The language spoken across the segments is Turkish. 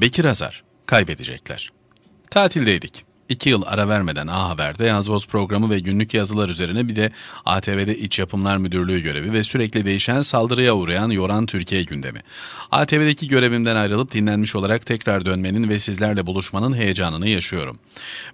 Bekir Azar kaybedecekler. Tatildeydik. İki yıl ara vermeden A Haber'de Yazboz programı ve günlük yazılar üzerine bir de ATV'de İç Yapımlar Müdürlüğü görevi ve sürekli değişen saldırıya uğrayan yoran Türkiye gündemi. ATV'deki görevimden ayrılıp dinlenmiş olarak tekrar dönmenin ve sizlerle buluşmanın heyecanını yaşıyorum.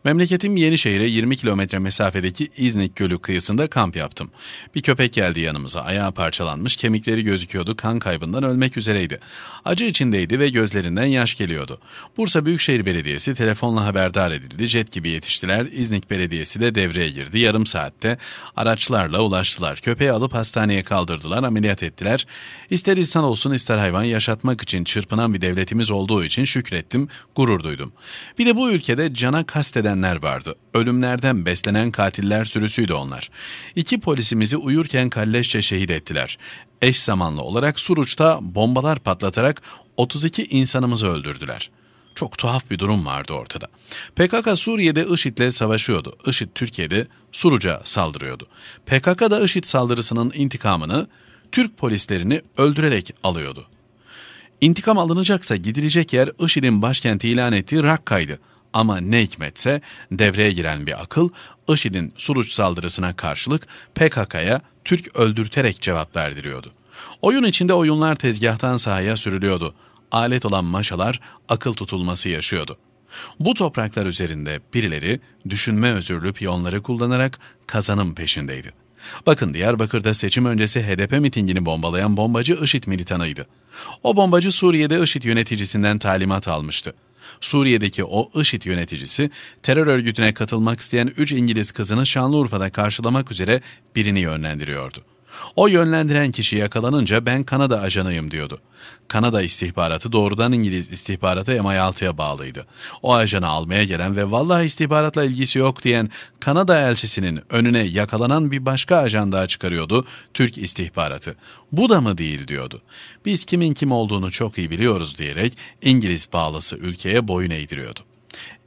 Memleketim Yenişehir'e 20 kilometre mesafedeki İznik Gölü kıyısında kamp yaptım. Bir köpek geldi yanımıza. Ayağı parçalanmış, kemikleri gözüküyordu. Kan kaybından ölmek üzereydi. Acı içindeydi ve gözlerinden yaş geliyordu. Bursa Büyükşehir Belediyesi telefonla haberdar edildi atlet gibi yetiştiler. İznik Belediyesi de devreye girdi. Yarım saatte araçlarla ulaştılar. Köpeği alıp hastaneye kaldırdılar, ameliyat ettiler. İster insan olsun ister hayvan yaşatmak için çırpınan bir devletimiz olduğu için şükrettim, gurur duydum. Bir de bu ülkede cana kastedenler vardı. Ölümlerden beslenen katiller sürüsüydü onlar. İki polisimizi uyurken kalleşçe şehit ettiler. Eş zamanlı olarak Suruç'ta bombalar patlatarak 32 insanımızı öldürdüler.'' çok tuhaf bir durum vardı ortada. PKK Suriye'de IŞİD'le savaşıyordu. IŞİD Türkiye'de Suruç'a saldırıyordu. PKK da IŞİD saldırısının intikamını Türk polislerini öldürerek alıyordu. İntikam alınacaksa gidilecek yer IŞİD'in başkenti ilan ettiği Rakka'ydı. Ama ne hikmetse devreye giren bir akıl IŞİD'in Suruç saldırısına karşılık PKK'ya Türk öldürterek cevap verdiriyordu. Oyun içinde oyunlar tezgahtan sahaya sürülüyordu alet olan maşalar akıl tutulması yaşıyordu. Bu topraklar üzerinde birileri düşünme özürlü piyonları kullanarak kazanım peşindeydi. Bakın Diyarbakır'da seçim öncesi HDP mitingini bombalayan bombacı IŞİD militanıydı. O bombacı Suriye'de IŞİD yöneticisinden talimat almıştı. Suriye'deki o IŞİD yöneticisi terör örgütüne katılmak isteyen 3 İngiliz kızını Şanlıurfa'da karşılamak üzere birini yönlendiriyordu. O yönlendiren kişi yakalanınca ben Kanada ajanıyım diyordu. Kanada istihbaratı doğrudan İngiliz istihbaratı MI6'ya bağlıydı. O ajanı almaya gelen ve vallahi istihbaratla ilgisi yok diyen Kanada elçisinin önüne yakalanan bir başka ajan daha çıkarıyordu Türk istihbaratı. Bu da mı değil diyordu. Biz kimin kim olduğunu çok iyi biliyoruz diyerek İngiliz bağlısı ülkeye boyun eğdiriyordu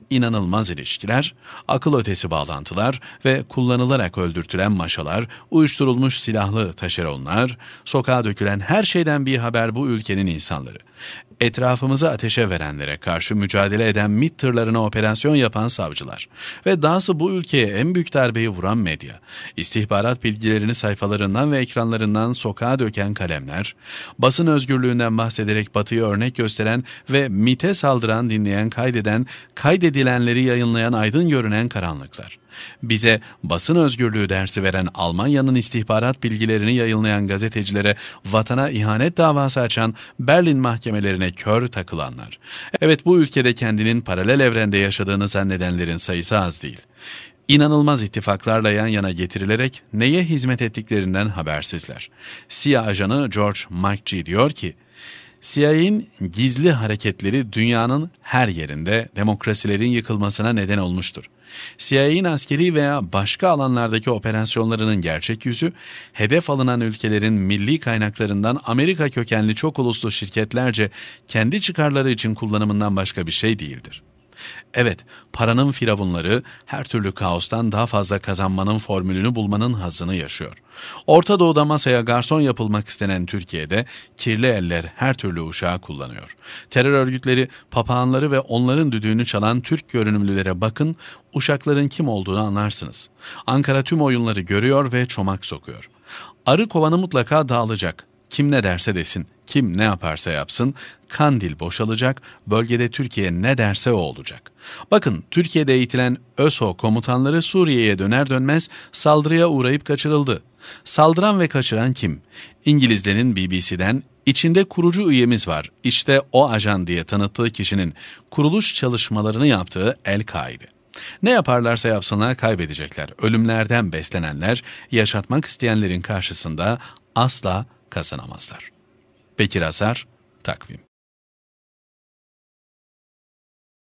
inanılmaz ilişkiler, akıl ötesi bağlantılar ve kullanılarak öldürtülen maşalar, uyuşturulmuş silahlı taşeronlar, sokağa dökülen her şeyden bir haber bu ülkenin insanları.'' etrafımızı ateşe verenlere karşı mücadele eden MİT tırlarına operasyon yapan savcılar ve dahası bu ülkeye en büyük darbeyi vuran medya, istihbarat bilgilerini sayfalarından ve ekranlarından sokağa döken kalemler, basın özgürlüğünden bahsederek batıyı örnek gösteren ve MİT'e saldıran, dinleyen, kaydeden, kaydedilenleri yayınlayan aydın görünen karanlıklar. Bize basın özgürlüğü dersi veren Almanya'nın istihbarat bilgilerini yayınlayan gazetecilere vatana ihanet davası açan Berlin Mahkemesi mahkemelerine kör takılanlar. Evet bu ülkede kendinin paralel evrende yaşadığını zannedenlerin sayısı az değil. İnanılmaz ittifaklarla yan yana getirilerek neye hizmet ettiklerinden habersizler. CIA ajanı George McGee diyor ki, CIA'in gizli hareketleri dünyanın her yerinde demokrasilerin yıkılmasına neden olmuştur. CIA'in askeri veya başka alanlardaki operasyonlarının gerçek yüzü, hedef alınan ülkelerin milli kaynaklarından Amerika kökenli çok uluslu şirketlerce kendi çıkarları için kullanımından başka bir şey değildir. Evet, paranın firavunları her türlü kaostan daha fazla kazanmanın formülünü bulmanın hazını yaşıyor. Orta Doğu'da masaya garson yapılmak istenen Türkiye'de kirli eller her türlü uşağı kullanıyor. Terör örgütleri, papağanları ve onların düdüğünü çalan Türk görünümlülere bakın, uşakların kim olduğunu anlarsınız. Ankara tüm oyunları görüyor ve çomak sokuyor. Arı kovanı mutlaka dağılacak. Kim ne derse desin, kim ne yaparsa yapsın, kandil boşalacak, bölgede Türkiye ne derse o olacak. Bakın Türkiye'de eğitilen ÖSO komutanları Suriye'ye döner dönmez saldırıya uğrayıp kaçırıldı. Saldıran ve kaçıran kim? İngilizlerin BBC'den İçinde kurucu üyemiz var. İşte o ajan diye tanıttığı kişinin kuruluş çalışmalarını yaptığı El-Kaide. Ne yaparlarsa yapsınlar kaybedecekler. Ölümlerden beslenenler, yaşatmak isteyenlerin karşısında asla kazanamazlar. Bekir Azar, Takvim